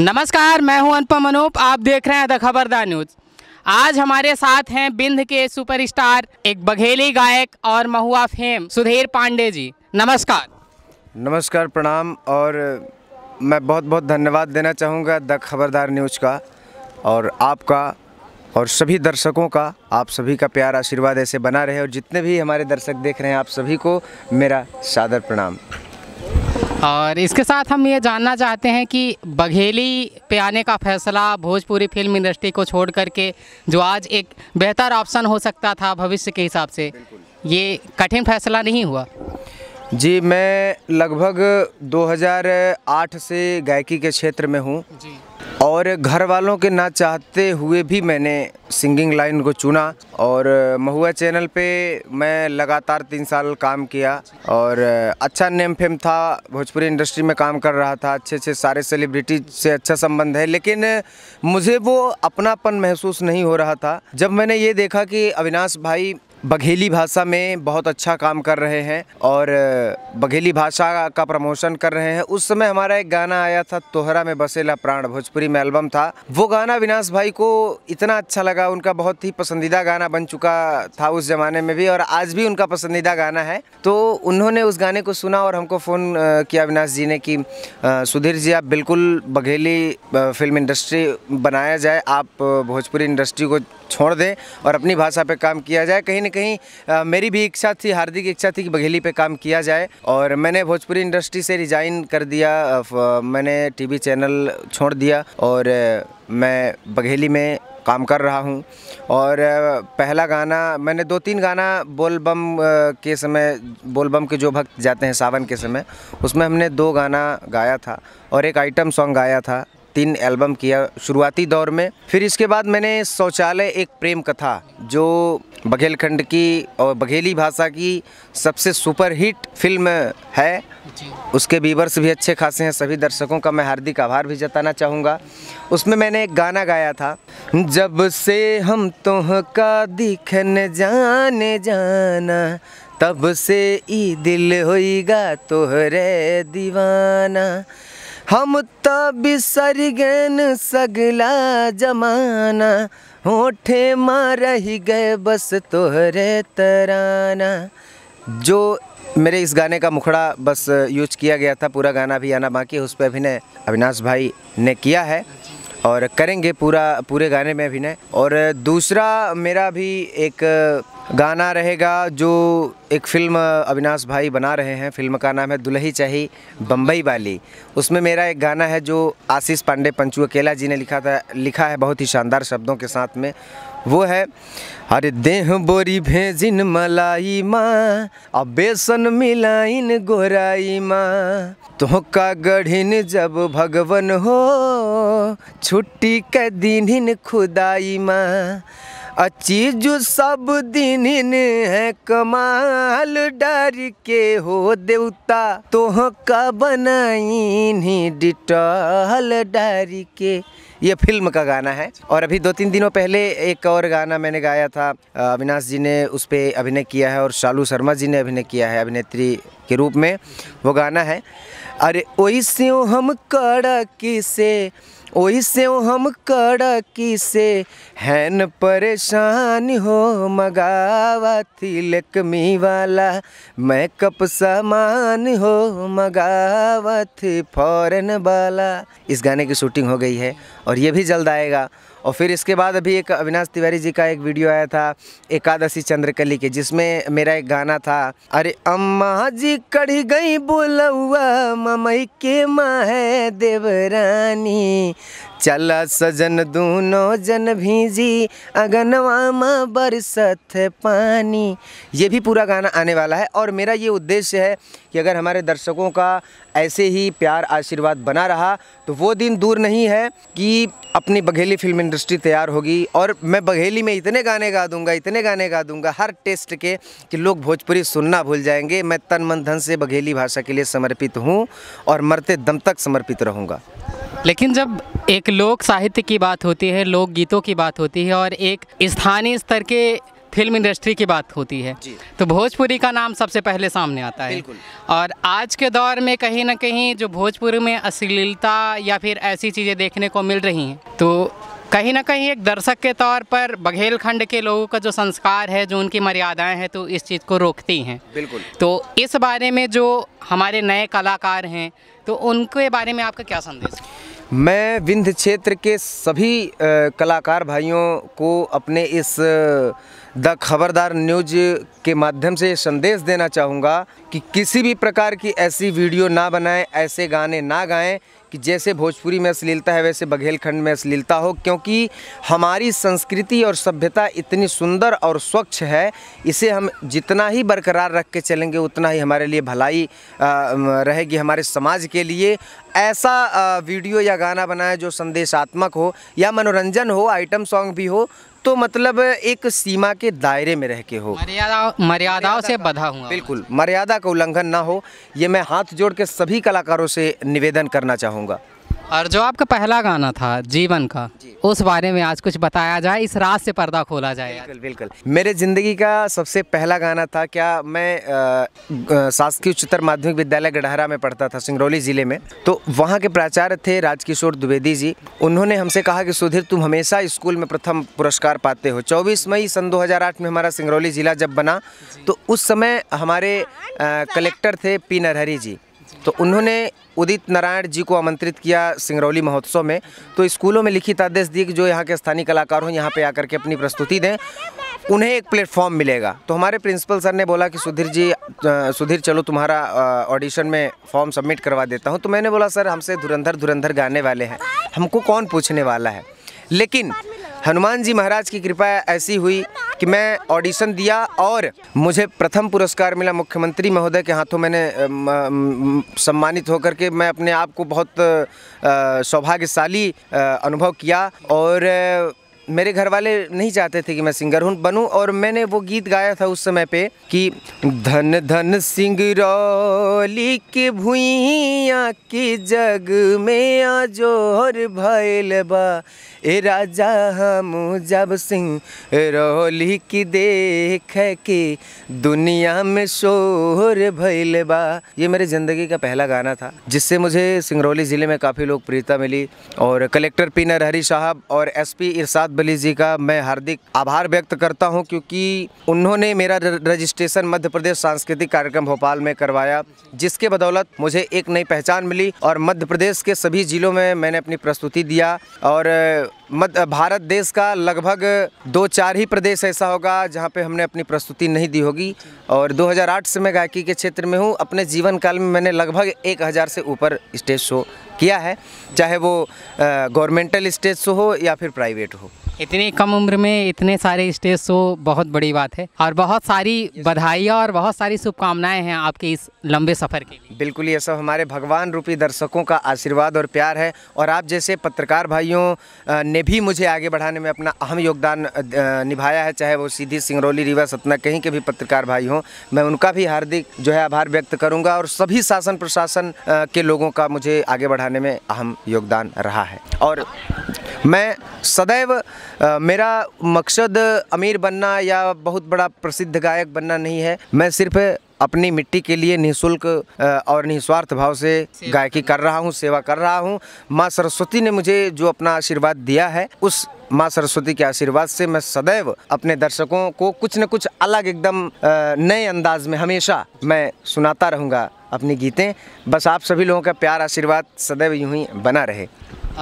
नमस्कार मैं हूं अनुपम अनूप आप देख रहे हैं द खबरदार न्यूज आज हमारे साथ हैं बिंद के सुपरस्टार एक बघेली गायक और महुआ फेम सुधीर पांडे जी नमस्कार नमस्कार प्रणाम और मैं बहुत बहुत धन्यवाद देना चाहूँगा द खबरदार न्यूज का और आपका और सभी दर्शकों का आप सभी का प्यार आशीर्वाद ऐसे बना रहे और जितने भी हमारे दर्शक देख रहे हैं आप सभी को मेरा सादर प्रणाम और इसके साथ हम ये जानना चाहते हैं कि बघेली पे आने का फैसला भोजपुरी फिल्म इंडस्ट्री को छोड़ करके जो आज एक बेहतर ऑप्शन हो सकता था भविष्य के हिसाब से ये कठिन फैसला नहीं हुआ जी मैं लगभग 2008 से गायकी के क्षेत्र में हूँ और घर वालों के ना चाहते हुए भी मैंने सिंगिंग लाइन को चुना और महुआ चैनल पे मैं लगातार तीन साल काम किया और अच्छा नेम फेम था भोजपुरी इंडस्ट्री में काम कर रहा था अच्छे अच्छे सारे सेलिब्रिटी से अच्छा संबंध है लेकिन मुझे वो अपनापन महसूस नहीं हो रहा था जब मैंने ये देखा कि अविनाश भाई बघेली भाषा में बहुत अच्छा काम कर रहे हैं और बघेली भाषा का प्रमोशन कर रहे हैं उस समय हमारा एक गाना आया था तोहरा में बसेला प्राण भोजपुरी में एल्बम था वो गाना विनाश भाई को इतना अच्छा लगा उनका बहुत ही पसंदीदा गाना बन चुका था उस ज़माने में भी और आज भी उनका पसंदीदा गाना है तो उन्होंने उस गाने को सुना और हमको फ़ोन किया अविनाश जी ने कि सुधीर जी आप बिल्कुल बघेली फिल्म इंडस्ट्री बनाया जाए आप भोजपुरी इंडस्ट्री को छोड़ दें और अपनी भाषा पे काम किया जाए कहीं ना कहीं आ, मेरी भी इच्छा थी हार्दिक इच्छा थी कि बघेली पे काम किया जाए और मैंने भोजपुरी इंडस्ट्री से रिजाइन कर दिया मैंने टीवी चैनल छोड़ दिया और मैं बघेली में काम कर रहा हूँ और पहला गाना मैंने दो तीन गाना बोलबम के समय बोलबम के जो भक्त जाते हैं सावन के समय उसमें हमने दो गाना गाया था और एक आइटम सॉन्ग गाया था तीन एल्बम किया शुरुआती दौर में फिर इसके बाद मैंने शौचालय एक प्रेम कथा जो बघेलखंड की और बघेली भाषा की सबसे सुपरहिट फिल्म है उसके वीवर्स भी अच्छे खासे हैं सभी दर्शकों का मैं हार्दिक आभार भी जताना चाहूँगा उसमें मैंने एक गाना गाया था जब से हम तुह का दिखन जाने जाना तब से ई दिल होगा तुहरे दीवाना हम त गेन सगला जमाना होठे माँ रह गए बस तोहरे तराना जो मेरे इस गाने का मुखड़ा बस यूज किया गया था पूरा गाना भी आना बाकी उस पर अभिनय अविनाश भाई ने किया है और करेंगे पूरा पूरे गाने में अभिनय और दूसरा मेरा भी एक गाना रहेगा जो एक फिल्म अविनाश भाई बना रहे हैं फिल्म का नाम है दुल्ही चाही बम्बई वाली उसमें मेरा एक गाना है जो आशीष पांडे पंचू अकेला जी ने लिखा था लिखा है बहुत ही शानदार शब्दों के साथ में वो है अरे देह बोरी भेजिन मलाई माँ अब बेसन मिलाइन गोराई माँ तो गढ़िन जब भगवन हो छुट्टी के दिनिन खुदाई माँ अचीज सब दिन है कमाल डर के हो देवता का बनाई डिटल डर के ये फिल्म का गाना है और अभी दो तीन दिनों पहले एक और गाना मैंने गाया था अविनाश जी ने उस पर अभिनय किया है और शालू शर्मा जी ने अभिनय किया है अभिनेत्री के रूप में वो गाना है अरे ओ हम कड़ा किसे ओइसे हम कड़की से हैन परेशान हो मगावा लकमी वाला मेकअप सामान हो मगावा फॉरन वाला इस गाने की शूटिंग हो गई है और ये भी जल्द आएगा और फिर इसके बाद अभी एक अविनाश तिवारी जी का एक वीडियो आया था एकादशी चंद्रकली के जिसमें मेरा एक गाना था अरे अम्मा जी कढ़ी गई बोलुआ ममई के माँ है देवरानी चला सजन दूनो जन भीजी अगनवा में बरसत पानी ये भी पूरा गाना आने वाला है और मेरा ये उद्देश्य है कि अगर हमारे दर्शकों का ऐसे ही प्यार आशीर्वाद बना रहा तो वो दिन दूर नहीं है कि अपनी बघेली फिल्म इंडस्ट्री तैयार होगी और मैं बघेली में इतने गाने गा दूंगा इतने गाने गा दूंगा हर टेस्ट के कि लोग भोजपुरी सुनना भूल जाएंगे मैं तन मन धन से बघेली भाषा के लिए समर्पित हूँ और मरते दम तक समर्पित रहूँगा लेकिन जब एक लोक साहित्य की बात होती है लोक गीतों की बात होती है और एक स्थानीय स्तर के फिल्म इंडस्ट्री की बात होती है तो भोजपुरी का नाम सबसे पहले सामने आता है और आज के दौर में कहीं ना कहीं जो भोजपुरी में अश्लीलता या फिर ऐसी चीज़ें देखने को मिल रही हैं तो कहीं ना कहीं एक दर्शक के तौर पर बघेलखंड के लोगों का जो संस्कार है जो उनकी मर्यादाएं हैं तो इस चीज़ को रोकती हैं बिल्कुल तो इस बारे में जो हमारे नए कलाकार हैं तो उनके बारे में आपका क्या संदेश है मैं विंध्य क्षेत्र के सभी कलाकार भाइयों को अपने इस द खबरदार न्यूज के माध्यम से संदेश देना चाहूँगा कि किसी भी प्रकार की ऐसी वीडियो ना बनाएं ऐसे गाने ना गाएं कि जैसे भोजपुरी में अश्लीलता है वैसे बघेलखंड में अश्लीलता हो क्योंकि हमारी संस्कृति और सभ्यता इतनी सुंदर और स्वच्छ है इसे हम जितना ही बरकरार रख के चलेंगे उतना ही हमारे लिए भलाई रहेगी हमारे समाज के लिए ऐसा वीडियो या गाना बनाए जो संदेशात्मक हो या मनोरंजन हो आइटम सॉन्ग भी हो तो मतलब एक सीमा के दायरे में रह के हो मर्यादा मर्यादाओं से बधा हुआ बिल्कुल मर्यादा का उल्लंघन ना हो ये मैं हाथ जोड़ के सभी कलाकारों से निवेदन करना चाहूँगा और जो आपका पहला गाना था जीवन का जी। उस बारे में आज कुछ बताया जाए इस रात से पर्दा खोला जाए बिल्कुल बिल्कुल मेरे ज़िंदगी का सबसे पहला गाना था क्या मैं शासकीय उच्चतर माध्यमिक विद्यालय गढ़हरा में पढ़ता था सिंगरौली ज़िले में तो वहाँ के प्राचार्य थे राजकिशोर द्विवेदी जी उन्होंने हमसे कहा कि सुधीर तुम हमेशा स्कूल में प्रथम पुरस्कार पाते हो चौबीस मई सन दो में हमारा सिंगरौली ज़िला जब बना तो उस समय हमारे कलेक्टर थे पी नरहरी जी तो उन्होंने उदित नारायण जी को आमंत्रित किया सिंगरौली महोत्सव में तो स्कूलों में लिखित आदेश दिए कि जो यहाँ के स्थानीय कलाकार हों यहाँ पे आकर के अपनी प्रस्तुति दें उन्हें एक प्लेटफॉर्म मिलेगा तो हमारे प्रिंसिपल सर ने बोला कि सुधीर जी सुधीर चलो तुम्हारा ऑडिशन में फॉर्म सबमिट करवा देता हूँ तो मैंने बोला सर हमसे धुरंधर धुरंधर गाने वाले हैं हमको कौन पूछने वाला है लेकिन हनुमान जी महाराज की कृपा ऐसी हुई कि मैं ऑडिशन दिया और मुझे प्रथम पुरस्कार मिला मुख्यमंत्री महोदय के हाथों मैंने सम्मानित होकर के मैं अपने आप को बहुत सौभाग्यशाली अनुभव किया और मेरे घर वाले नहीं चाहते थे कि मैं सिंगर हूँ बनूं और मैंने वो गीत गाया था उस समय पे कि धन धन रौली के भूया की जग में जोहर भैल बा ए राजा हम जब सिंह रोली की देख के दुनिया में शोर भैल बा ये मेरे ज़िंदगी का पहला गाना था जिससे मुझे सिंगरौली ज़िले में काफ़ी लोकप्रियता मिली और कलेक्टर पी नरहरी साहब और एसपी इरशाद बली जी का मैं हार्दिक आभार व्यक्त करता हूँ क्योंकि उन्होंने मेरा रजिस्ट्रेशन मध्य प्रदेश सांस्कृतिक कार्यक्रम भोपाल में करवाया जिसके बदौलत मुझे एक नई पहचान मिली और मध्य प्रदेश के सभी ज़िलों में मैंने अपनी प्रस्तुति दिया और मध्य भारत देश का लगभग दो चार ही प्रदेश ऐसा होगा जहाँ पे हमने अपनी प्रस्तुति नहीं दी होगी और 2008 से मैं गायकी के क्षेत्र में हूँ अपने जीवन काल में मैंने लगभग एक हज़ार से ऊपर स्टेज शो किया है चाहे वो गवर्नमेंटल स्टेज शो हो या फिर प्राइवेट हो इतने कम उम्र में इतने सारे स्टेज शो बहुत बड़ी बात है और बहुत सारी बधाइयाँ और बहुत सारी शुभकामनाएं हैं आपके इस लंबे सफ़र के लिए बिल्कुल ये सब हमारे भगवान रूपी दर्शकों का आशीर्वाद और प्यार है और आप जैसे पत्रकार भाइयों ने भी मुझे आगे बढ़ाने में अपना अहम योगदान निभाया है चाहे वो सीधी सिंगरौली रीवा सतना कहीं के भी पत्रकार भाई हों मैं उनका भी हार्दिक जो है आभार व्यक्त करूँगा और सभी शासन प्रशासन के लोगों का मुझे आगे बढ़ाने में अहम योगदान रहा है और मैं सदैव मेरा मकसद अमीर बनना या बहुत बड़ा प्रसिद्ध गायक बनना नहीं है मैं सिर्फ अपनी मिट्टी के लिए निःशुल्क और निस्वार्थ भाव से गायकी कर रहा हूँ सेवा कर रहा हूँ माँ सरस्वती ने मुझे जो अपना आशीर्वाद दिया है उस माँ सरस्वती के आशीर्वाद से मैं सदैव अपने दर्शकों को कुछ न कुछ अलग एकदम नए अंदाज में हमेशा मैं सुनाता रहूँगा अपनी गीतें बस आप सभी लोगों का प्यार आशीर्वाद सदैव यूं ही बना रहे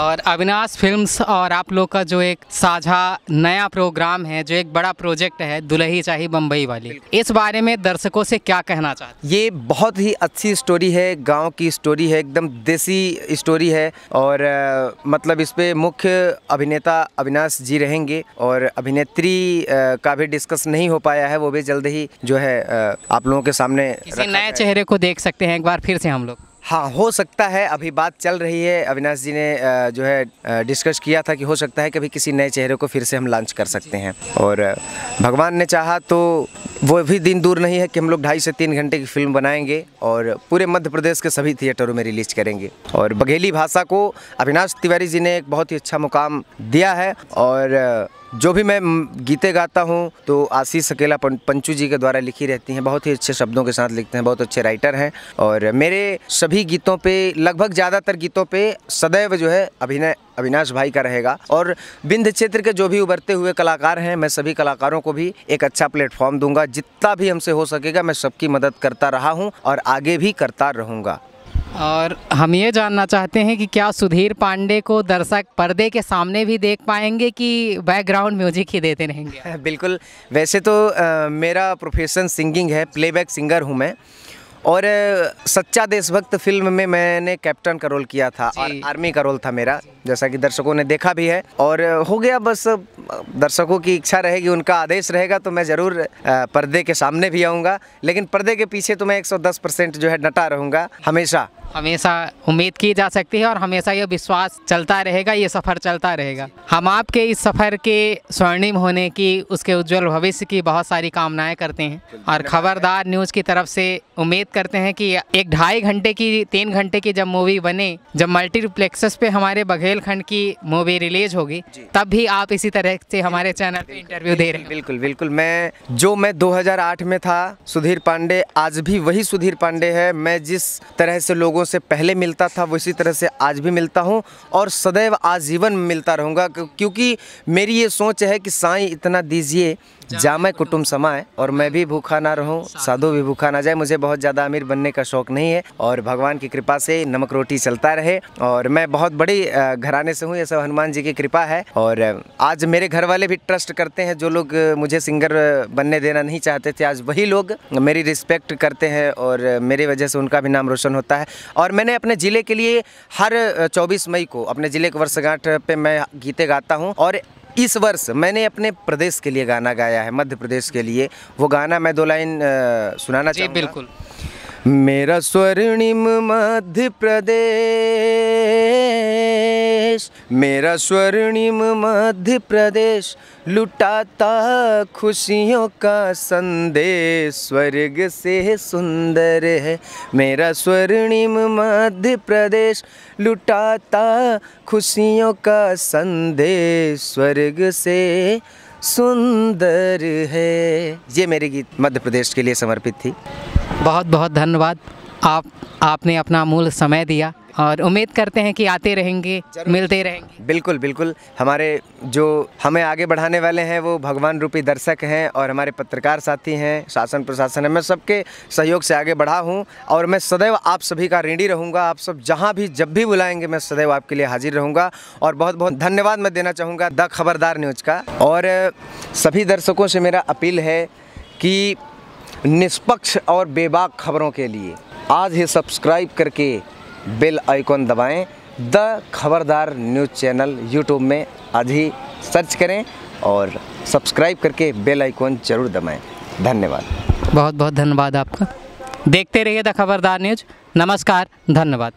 और अविनाश फिल्म्स और आप लोग का जो एक साझा नया प्रोग्राम है जो एक बड़ा प्रोजेक्ट है दुल्ही चाही बम्बई वाली इस बारे में दर्शकों से क्या कहना चाहते ये बहुत ही अच्छी स्टोरी है गांव की स्टोरी है एकदम देसी स्टोरी है और आ, मतलब इस पे मुख्य अभिनेता अविनाश जी रहेंगे और अभिनेत्री आ, का भी डिस्कस नहीं हो पाया है वो भी जल्द ही जो है आ, आप लोगों के सामने नए चेहरे को देख सकते हैं एक बार फिर से हम लोग हाँ हो सकता है अभी बात चल रही है अविनाश जी ने जो है डिस्कस किया था कि हो सकता है कि अभी किसी नए चेहरे को फिर से हम लॉन्च कर सकते हैं और भगवान ने चाहा तो वो भी दिन दूर नहीं है कि हम लोग ढाई से तीन घंटे की फिल्म बनाएंगे और पूरे मध्य प्रदेश के सभी थिएटरों में रिलीज करेंगे और बघेली भाषा को अविनाश तिवारी जी ने एक बहुत ही अच्छा मुकाम दिया है और जो भी मैं गीते गाता हूँ तो आशीष अकेला पंचू जी के द्वारा लिखी रहती हैं बहुत ही अच्छे शब्दों के साथ लिखते हैं बहुत अच्छे राइटर हैं और मेरे सभी गीतों पे लगभग ज़्यादातर गीतों पे सदैव जो है अभिनय अविनाश भाई का रहेगा और विंध्य क्षेत्र के जो भी उभरते हुए कलाकार हैं मैं सभी कलाकारों को भी एक अच्छा प्लेटफॉर्म दूंगा जितना भी हमसे हो सकेगा मैं सबकी मदद करता रहा हूँ और आगे भी करता रहूँगा और हम ये जानना चाहते हैं कि क्या सुधीर पांडे को दर्शक पर्दे के सामने भी देख पाएंगे कि बैकग्राउंड म्यूजिक ही देते रहेंगे बिल्कुल वैसे तो आ, मेरा प्रोफेशन सिंगिंग है प्लेबैक सिंगर हूँ मैं और सच्चा देशभक्त फिल्म में मैंने कैप्टन का रोल किया था और आर्मी का रोल था मेरा जैसा कि दर्शकों ने देखा भी है और हो गया बस दर्शकों की इच्छा रहेगी उनका आदेश रहेगा तो मैं ज़रूर पर्दे के सामने भी आऊँगा लेकिन पर्दे के पीछे तो मैं 110 परसेंट जो है नटा रहूँगा हमेशा हमेशा उम्मीद की जा सकती है और हमेशा ये विश्वास चलता रहेगा ये सफ़र चलता रहेगा हम आपके इस सफ़र के स्वर्णिम होने की उसके उज्जवल भविष्य की बहुत सारी कामनाएं करते हैं और खबरदार न्यूज़ की तरफ से उम्मीद करते हैं कि एक ढाई घंटे की तीन घंटे की जब मूवी बने जब मल्टीप्लेक्सेस पे हमारे बघेलखंड की मूवी रिलीज होगी तब भी आप इसी तरह से हमारे चैनल पर इंटरव्यू दे रहे हैं बिल्कुल बिल्कुल मैं जो मैं दो में था सुधीर पांडे आज भी वही सुधीर पांडे है मैं जिस तरह से लोगों लोगों से पहले मिलता था वो इसी तरह से आज भी मिलता हूँ और सदैव आजीवन मिलता रहूँगा क्योंकि मेरी ये सोच है कि साईं इतना दीजिए जामे कुटुम समाए और मैं भी भूखा ना रहूं साधु भी भूखा ना जाए मुझे बहुत ज़्यादा अमीर बनने का शौक नहीं है और भगवान की कृपा से नमक रोटी चलता रहे और मैं बहुत बड़ी घराने से हूँ ये सब हनुमान जी की कृपा है और आज मेरे घर वाले भी ट्रस्ट करते हैं जो लोग मुझे सिंगर बनने देना नहीं चाहते थे आज वही लोग मेरी रिस्पेक्ट करते हैं और मेरी वजह से उनका भी नाम रोशन होता है और मैंने अपने ज़िले के लिए हर चौबीस मई को अपने ज़िले के वर्षगांठ पर मैं गीते गाता हूँ और इस वर्ष मैंने अपने प्रदेश के लिए गाना गाया है मध्य प्रदेश के लिए वो गाना मैं दो लाइन सुनाना चाहिए बिल्कुल मेरा स्वर्णिम मध्य प्रदेश देश मेरा स्वर्णिम मध्य प्रदेश लुटाता खुशियों का संदेश स्वर्ग से सुंदर है मेरा स्वर्णिम मध्य प्रदेश लुटाता खुशियों का संदेश स्वर्ग से सुंदर है ये मेरे गीत मध्य प्रदेश के लिए समर्पित थी बहुत बहुत धन्यवाद आप आपने अपना मूल समय दिया और उम्मीद करते हैं कि आते रहेंगे मिलते रहेंगे बिल्कुल बिल्कुल हमारे जो हमें आगे बढ़ाने वाले हैं वो भगवान रूपी दर्शक हैं और हमारे पत्रकार साथी हैं शासन प्रशासन है मैं सबके सहयोग से आगे बढ़ा हूँ और मैं सदैव आप सभी का ऋणी रहूँगा आप सब जहाँ भी जब भी बुलाएंगे मैं सदैव आपके लिए हाजिर रहूँगा और बहुत बहुत धन्यवाद मैं देना चाहूँगा द खबरदार न्यूज़ का और सभी दर्शकों से मेरा अपील है कि निष्पक्ष और बेबाक खबरों के लिए आज ही सब्सक्राइब करके बेल आइकॉन दबाएं the Khabardar news channel YouTube में ही सर्च करें और सब्सक्राइब करके बेल आइकॉन जरूर दबाएं धन्यवाद बहुत बहुत धन्यवाद आपका देखते रहिए द खबरदार न्यूज नमस्कार धन्यवाद